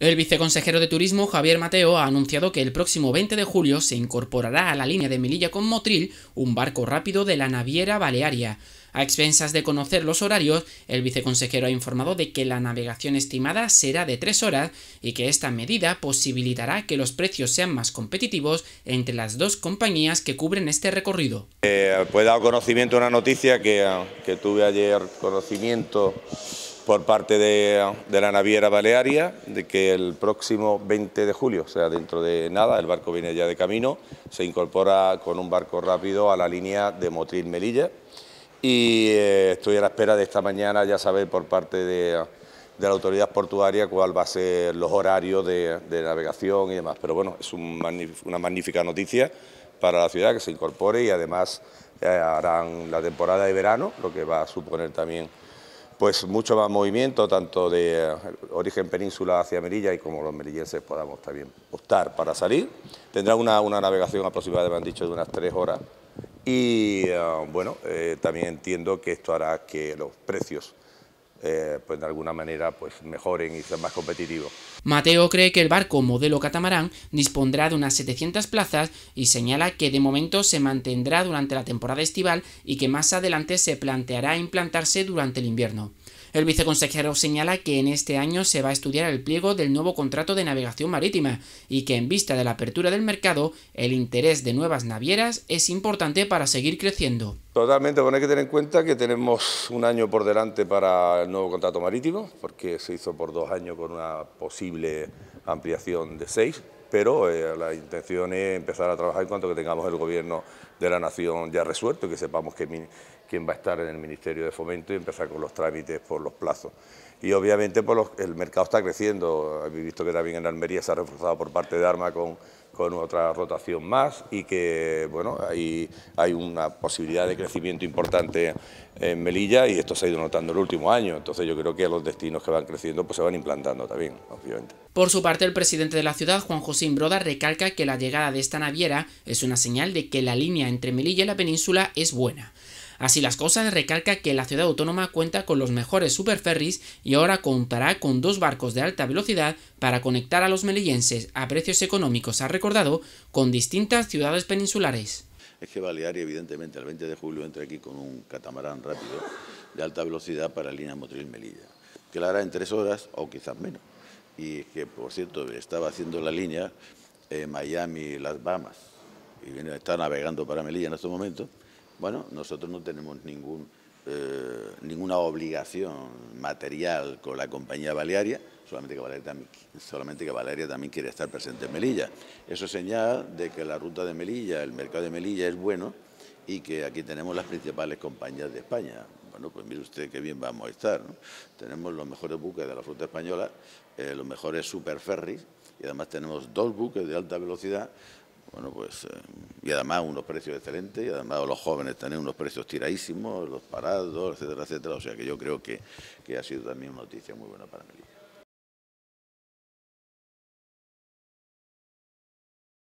El viceconsejero de Turismo, Javier Mateo, ha anunciado que el próximo 20 de julio se incorporará a la línea de Melilla con Motril un barco rápido de la naviera Balearia. A expensas de conocer los horarios, el viceconsejero ha informado de que la navegación estimada será de tres horas y que esta medida posibilitará que los precios sean más competitivos entre las dos compañías que cubren este recorrido. Eh, pues he dado conocimiento a una noticia que, que tuve ayer conocimiento por parte de, la naviera Balearia de que el próximo 20 de julio, o sea, dentro de nada, el barco viene ya de camino, se incorpora con un barco rápido a la línea de Motril Melilla y eh, estoy a la espera de esta mañana ya saber por parte de, la autoridad portuaria cuál va a ser los horarios de, navegación y demás. Pero bueno, es una magnífica noticia para la ciudad que se incorpore y además eh, harán la temporada de verano, lo que va a suponer también pues mucho más movimiento, tanto de eh, origen península hacia Merilla y como los merillenses podamos también optar para salir. Tendrá una, navegación aproximada, me han dicho, de unas tres horas. Y eh, bueno, eh, también entiendo que esto hará que los precios eh, pues de alguna manera pues mejoren y sean más competitivos. Mateo cree que el barco modelo catamarán dispondrá de unas 700 plazas y señala que de momento se mantendrá durante la temporada estival y que más adelante se planteará implantarse durante el invierno. El viceconsejero señala que en este año se va a estudiar el pliego del nuevo contrato de navegación marítima y que en vista de la apertura del mercado, el interés de nuevas navieras es importante para seguir creciendo. Totalmente, bueno, hay que tener en cuenta que tenemos un año por delante para el nuevo contrato marítimo, porque se hizo por dos años con una posible ampliación de seis pero eh, la intención es empezar a trabajar en cuanto que tengamos el gobierno de la nación ya resuelto y que sepamos quién va a estar en el Ministerio de Fomento y empezar con los trámites por los plazos. Y obviamente pues, el mercado está creciendo, habéis visto que también en Almería se ha reforzado por parte de Arma con con otra rotación más y que bueno hay, hay una posibilidad de crecimiento importante en Melilla y esto se ha ido notando el último año. Entonces yo creo que los destinos que van creciendo pues se van implantando también, obviamente. Por su parte, el presidente de la ciudad, Juan José Broda recalca que la llegada de esta naviera es una señal de que la línea entre Melilla y la península es buena. Así las cosas recalca que la ciudad autónoma cuenta con los mejores superferries y ahora contará con dos barcos de alta velocidad para conectar a los melillenses a precios económicos, ha recordado, con distintas ciudades peninsulares. Es que Balearia, evidentemente, el 20 de julio entra aquí con un catamarán rápido de alta velocidad para la línea motril Melilla, que la hará en tres horas o quizás menos. Y es que, por cierto, estaba haciendo la línea Miami-Las Bahamas y está navegando para Melilla en estos momentos bueno, nosotros no tenemos eh, ninguna obligación material con la compañía balearia, solamente que, Balearia también, quiere estar presente en Melilla. Eso señala de que la ruta de Melilla, el mercado de Melilla es bueno y que aquí tenemos las principales compañías de España. Bueno, pues mire usted qué bien vamos a estar. Tenemos los mejores buques de la flota española, eh, los mejores superferries y además tenemos dos buques de alta velocidad bueno, pues, eh, y además unos precios excelentes, y además los jóvenes tienen unos precios tiradísimos, los parados, etcétera, etcétera. O sea que yo creo que, que ha sido también una noticia muy buena para Melilla.